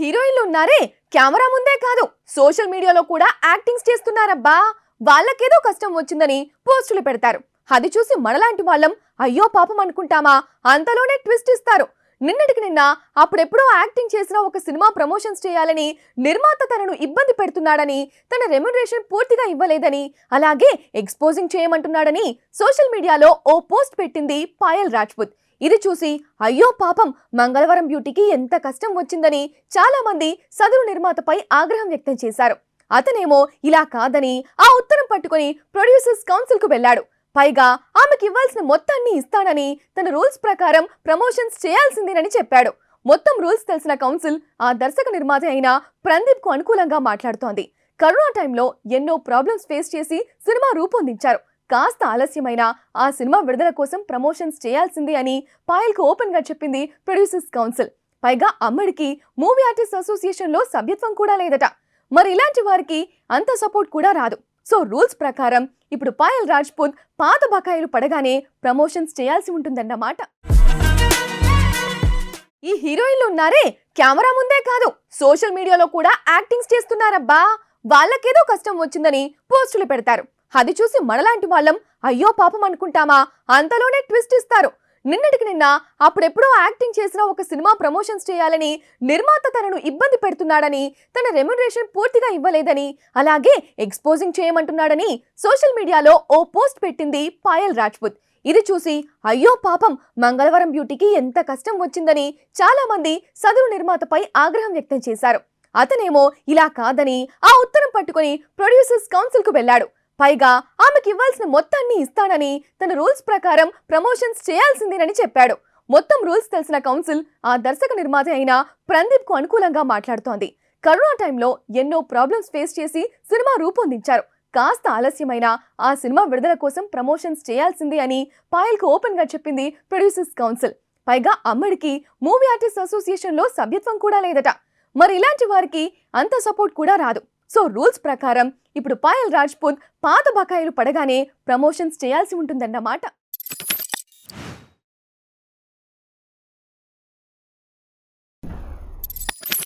హీరోయిన్లు ఉన్నారే కెమెరా ముందే కాదు సోషల్ మీడియాలో కూడా యాక్టింగ్స్ చేస్తున్నారబ్బా వాళ్ళకేదో కష్టం వచ్చిందని పోస్టులు పెడతారు అది చూసి మనలాంటి వాళ్ళం అయ్యో పాపం అనుకుంటామా అంతలోనే ట్విస్ట్ ఇస్తారు నిన్నటికి నిన్న అప్పుడెప్పుడో యాక్టింగ్ చేసిన ఒక సినిమా ప్రమోషన్స్ చేయాలని నిర్మాత తనను ఇబ్బంది పెడుతున్నాడని తన రెమ్యునరేషన్ పూర్తిగా ఇవ్వలేదని అలాగే ఎక్స్పోజింగ్ చేయమంటున్నాడని సోషల్ మీడియాలో ఓ పోస్ట్ పెట్టింది పాయల్ రాజ్పుత్ ఇది చూసి అయ్యో పాపం మంగళవరం బ్యూటీకి ఎంత కష్టం వచ్చిందని చాలామంది సదరు నిర్మాతపై ఆగ్రహం వ్యక్తం చేశారు అతనేమో ఇలా కాదని ఆ ఉత్తరం పట్టుకుని ప్రొడ్యూసర్స్ కౌన్సిల్కు వెళ్ళాడు పైగా ఆమెకి ఇవ్వాల్సిన మొత్తాన్ని ఇస్తానని తన రూల్స్ ప్రకారం ప్రమోషన్స్ చేయాల్సిందేనని చెప్పాడు మొత్తం రూల్స్ తెలిసిన కౌన్సిల్ ఆ దర్శక నిర్మాత అయిన కు అనుకూలంగా మాట్లాడుతోంది కరోనా టైంలో ఎన్నో ప్రాబ్లమ్స్ ఫేస్ చేసి సినిమా రూపొందించారు కాస్త ఆలస్యమైనా ఆ సినిమా విడుదల కోసం ప్రమోషన్స్ చేయాల్సిందే అని పాయల్కు ఓపెన్గా చెప్పింది ప్రొడ్యూసర్స్ కౌన్సిల్ పైగా అమ్మడికి మూవీ ఆర్టిస్ట్ అసోసియేషన్లో సభ్యత్వం కూడా లేదట మరి ఇలాంటి వారికి అంత సపోర్ట్ కూడా రాదు సో రూల్స్ ప్రకారం ఇప్పుడు పాయల్ రాజ్పూత్ పాత బకాయిలు పడగానే ప్రమోషన్స్ చేయాల్సి ఉంటుందన్నమాట ఈ హీరోయిన్లు ఉన్నారే కెమెరా ముందే కాదు సోషల్ మీడియాలో కూడా యాక్టింగ్స్ చేస్తున్నారబ్బా వాళ్ళకేదో కష్టం వచ్చిందని పోస్టులు పెడతారు అది చూసి మనలాంటి వాళ్ళం అయ్యో పాపం అనుకుంటామా అంతలోనే ట్విస్ట్ ఇస్తారు నిన్నటికి నిన్న అప్పుడెప్పుడో యాక్టింగ్ చేసిన ఒక సినిమా ప్రమోషన్స్ చేయాలని నిర్మాత తనను ఇబ్బంది పెడుతున్నాడని తన రెమ్యునరేషన్ పూర్తిగా ఇవ్వలేదని అలాగే ఎక్స్పోజింగ్ చేయమంటున్నాడని సోషల్ మీడియాలో ఓ పోస్ట్ పెట్టింది పాయల్ రాజ్పుత్ ఇది చూసి అయ్యో పాపం మంగళవారం బ్యూటీకి ఎంత కష్టం వచ్చిందని చాలామంది సదరు నిర్మాతపై ఆగ్రహం వ్యక్తం చేశారు అతనేమో ఇలా కాదని ఆ ఉత్తరం పట్టుకుని ప్రొడ్యూసర్స్ కౌన్సిల్కు వెళ్ళాడు పైగా ఆమెకి ఇవ్వాల్సిన మొత్తాన్ని ఇస్తానని తన రూల్స్ ప్రకారం ప్రమోషన్స్ చేయాల్సిందేనని చెప్పాడు మొత్తం రూల్స్ తెలిసిన కౌన్సిల్ ఆ దర్శక నిర్మాత అయిన ప్రందీప్ కు అనుకూలంగా మాట్లాడుతోంది కరోనా టైంలో ఎన్నో ప్రాబ్లమ్స్ ఫేస్ చేసి సినిమా రూపొందించారు కాస్త ఆలస్యమైన ఆ సినిమా విడుదల కోసం ప్రమోషన్స్ చేయాల్సింది అని పాయల్కు గా చెప్పింది ప్రొడ్యూసర్స్ కౌన్సిల్ పైగా అమ్మడికి మూవీ ఆర్టిస్ట్ అసోసియేషన్లో సభ్యత్వం కూడా లేదట మరి ఇలాంటి వారికి అంత సపోర్ట్ కూడా రాదు సో రూల్స్ ప్రకారం ఇప్పుడు పాయల్ రాజ్పూత్ పాత బకాయిలు పడగానే ప్రమోషన్స్ చేయాల్సి ఉంటుందన్నమాట